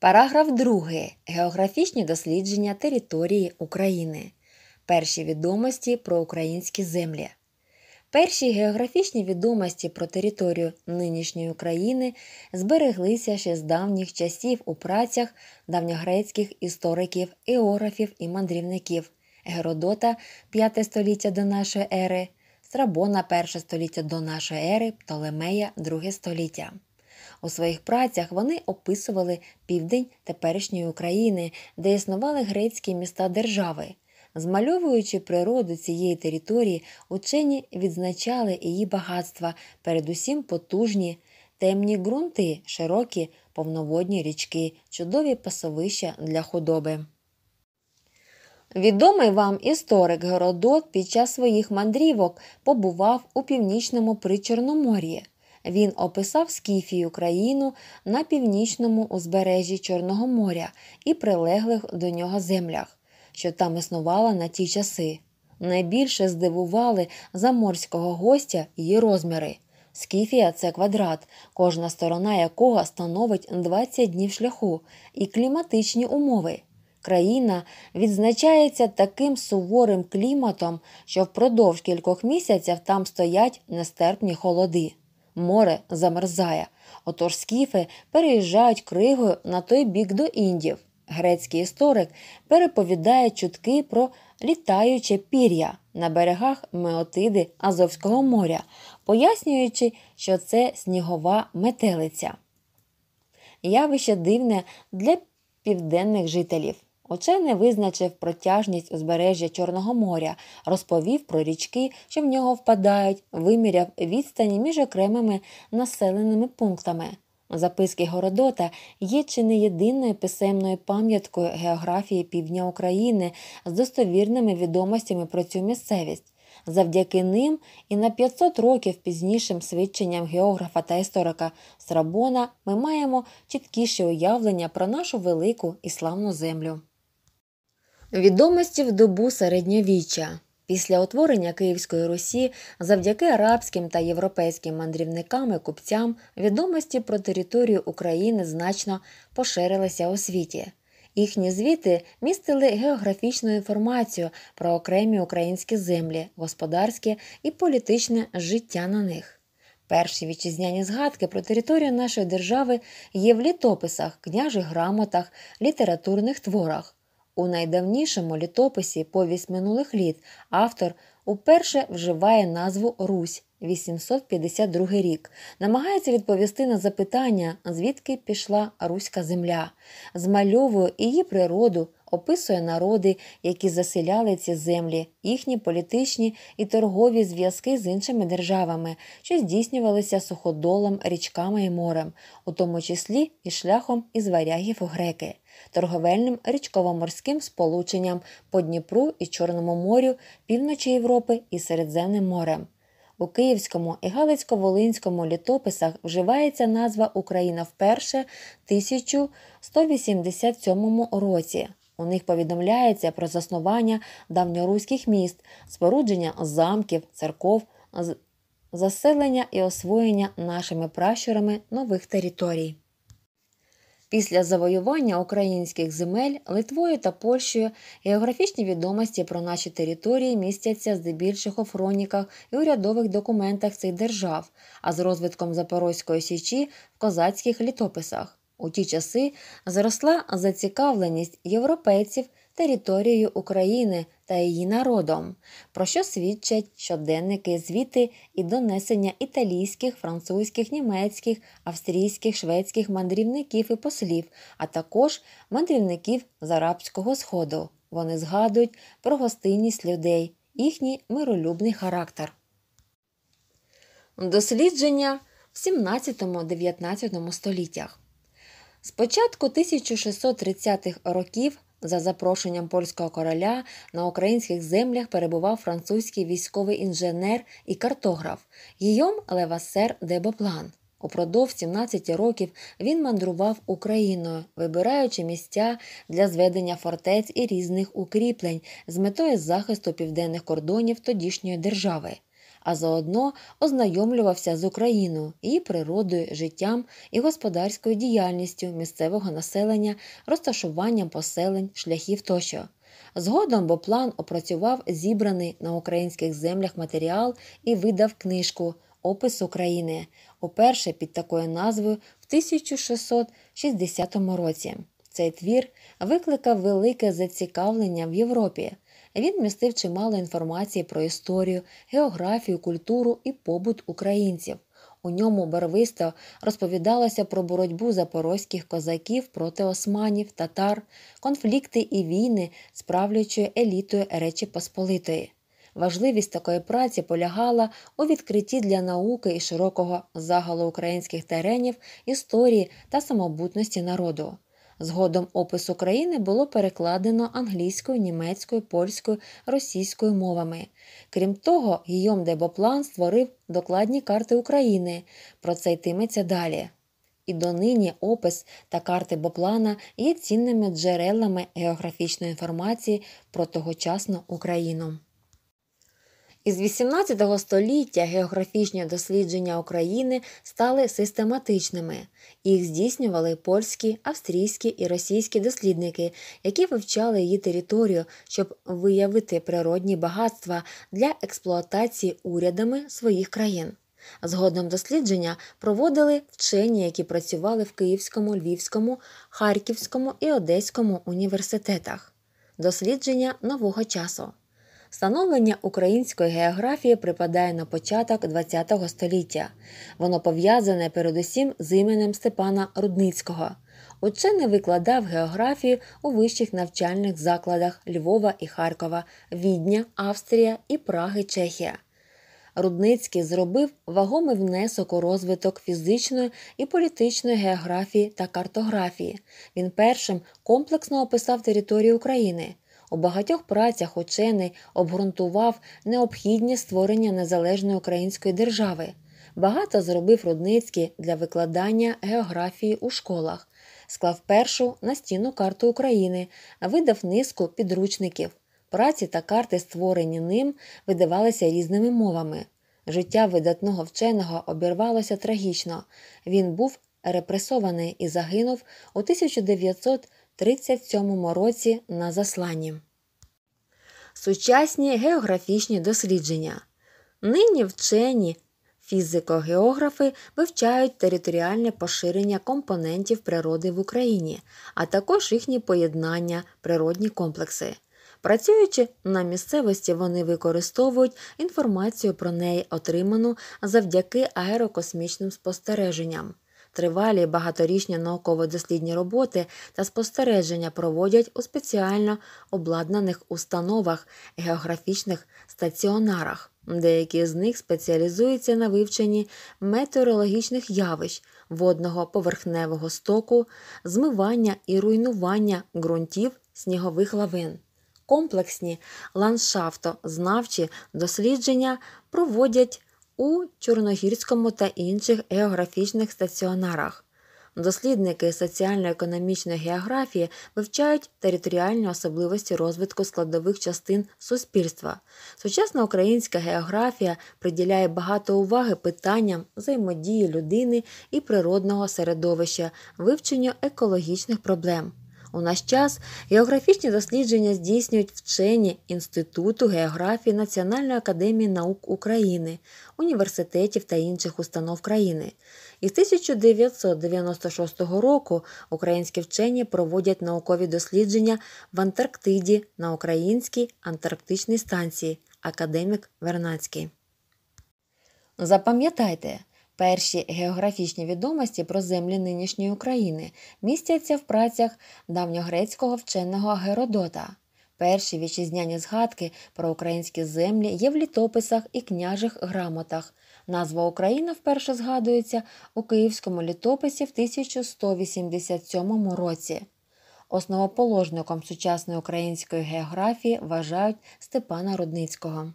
Параграф 2. Географічні дослідження території України. Перші відомості про українські землі. Перші географічні відомості про територію нинішньої України збереглися ще з давніх часів у працях давньогрецьких істориків, географів і мандрівників Геродота 5 століття до нашої ери, Страбона 1 століття до нашої ери, Птолемея 2 століття. У своїх працях вони описували південь теперішньої України, де існували грецькі міста держави. Змальовуючи природу цієї території, учені відзначали її багатства, передусім потужні, темні ґрунти, широкі, повноводні річки, чудові пасовища для худоби. Відомий вам історик Геродот під час своїх мандрівок побував у північному причорномор'ї. Він описав Скіфію країну на північному узбережжі Чорного моря і прилеглих до нього землях, що там існувала на ті часи. Найбільше здивували заморського гостя її розміри. Скіфія це квадрат, кожна сторона якого становить 20 днів шляху і кліматичні умови. Країна відзначається таким суворим кліматом, що впродовж кількох місяців там стоять нестерпні холоди море замерзає. Отож скіфи переїжджають кригою на той бік до Індів. Грецький історик переповідає чутки про літаюче пір'я на берегах Меотиди Азовського моря, пояснюючи, що це снігова метелиця. Явище дивне для південних жителів. Учений визначив протяжність узбережжя Чорного моря, розповів про річки, що в нього впадають, виміряв відстані між окремими населеними пунктами. Записки Городота є чи не єдиною писемною пам'яткою географії півдня України з достовірними відомостями про цю місцевість. Завдяки ним і на 500 років пізнішим свідченням географа та історика Срабона ми маємо чіткіше уявлення про нашу велику і славну землю. Відомості в добу середньовіччя після утворення Київської Русі, завдяки арабським та європейським мандрівникам і купцям, відомості про територію України значно поширилися у світі. Їхні звіти містили географічну інформацію про окремі українські землі, господарське і політичне життя на них. Перші вітчизняні згадки про територію нашої держави є в літописах, княжих грамотах, літературних творах. У найдавнішому літописі повість минулих літ автор уперше вживає назву Русь 852 рік, намагається відповісти на запитання, звідки пішла руська земля, змальовує її природу, описує народи, які заселяли ці землі, їхні політичні і торгові зв'язки з іншими державами, що здійснювалися суходолом, річками і морем, у тому числі і шляхом із варягів у греки торговельним річково-морським сполученням по Дніпру і Чорному морю, півночі Європи і Середземним морем. У Київському і Галицько-Волинському літописах вживається назва Україна вперше 1187 році. У них повідомляється про заснування давньоруських міст, спорудження замків, церков, заселення і освоєння нашими пращурами нових територій. Після завоювання українських земель Литвою та Польщею географічні відомості про наші території містяться здебільшого в хроніках і урядових документах цих держав, а з розвитком Запорозької січі в козацьких літописах. У ті часи зросла зацікавленість європейців територією України та її народом, про що свідчать щоденники, звіти і донесення італійських, французьких, німецьких, австрійських, шведських мандрівників і послів, а також мандрівників з Арабського Сходу. Вони згадують про гостинність людей, їхній миролюбний характер. Дослідження в 17-19 століттях. Спочатку 1630-х років за запрошенням польського короля на українських землях перебував французький військовий інженер і картограф Гійом Левасер де Боплан. Упродовж 17 років він мандрував Україною, вибираючи місця для зведення фортець і різних укріплень з метою захисту південних кордонів тодішньої держави а заодно ознайомлювався з Україною, її природою, життям і господарською діяльністю місцевого населення, розташуванням поселень, шляхів тощо. Згодом Боплан опрацював зібраний на українських землях матеріал і видав книжку Опис України, уперше під такою назвою в 1660 році. Цей твір викликав велике зацікавлення в Європі. Він містив чимало інформації про історію, географію, культуру і побут українців. У ньому барвисто розповідалося про боротьбу запорозьких козаків проти османів, татар, конфлікти і війни з правлячою елітою Речі Посполитої. Важливість такої праці полягала у відкритті для науки і широкого загалу українських теренів, історії та самобутності народу. Згодом опис України було перекладено англійською, німецькою, польською, російською мовами. Крім того, Гійом де Боплан створив докладні карти України. Про це йтиметься далі. І донині опис та карти Боплана є цінними джерелами географічної інформації про тогочасну Україну. Із XVIII століття географічні дослідження України стали систематичними. Їх здійснювали польські, австрійські і російські дослідники, які вивчали її територію, щоб виявити природні багатства для експлуатації урядами своїх країн. Згодом дослідження проводили вчені, які працювали в Київському, Львівському, Харківському і Одеському університетах. Дослідження нового часу. Становлення української географії припадає на початок ХХ століття. Воно пов'язане передусім з іменем Степана Рудницького. Учений викладав географію у вищих навчальних закладах Львова і Харкова, Відня, Австрія і Праги Чехія. Рудницький зробив вагомий внесок у розвиток фізичної і політичної географії та картографії. Він першим комплексно описав територію України, у багатьох працях учений обґрунтував необхідні створення незалежної української держави. Багато зробив Рудницький для викладання географії у школах, склав першу настінну карту України, видав низку підручників. Праці та карти, створені ним, видавалися різними мовами. Життя видатного вченого обірвалося трагічно. Він був репресований і загинув у 1900 37 році на засланні. Сучасні географічні дослідження. Нині вчені фізико-географи вивчають територіальне поширення компонентів природи в Україні, а також їхні поєднання, природні комплекси. Працюючи на місцевості, вони використовують інформацію про неї, отриману завдяки аерокосмічним спостереженням. Тривалі багаторічні науково-дослідні роботи та спостереження проводять у спеціально обладнаних установах, географічних стаціонарах. Деякі з них спеціалізуються на вивченні метеорологічних явищ, водного поверхневого стоку, змивання і руйнування ґрунтів снігових лавин. Комплексні ландшафтознавчі дослідження проводять у Чорногірському та інших географічних стаціонарах. Дослідники соціально-економічної географії вивчають територіальні особливості розвитку складових частин суспільства. Сучасна українська географія приділяє багато уваги питанням взаємодії людини і природного середовища, вивченню екологічних проблем. У наш час географічні дослідження здійснюють вчені Інституту географії Національної академії наук України, університетів та інших установ країни. Із 1996 року українські вчені проводять наукові дослідження в Антарктиді на Українській антарктичній станції. Академік Вернацький. Запам'ятайте. Перші географічні відомості про землі нинішньої України містяться в працях давньогрецького вченого Геродота. Перші вітчизняні згадки про українські землі є в літописах і княжих грамотах. Назва Україна вперше згадується у Київському літописі в 1187 році. Основоположником сучасної української географії вважають Степана Рудницького.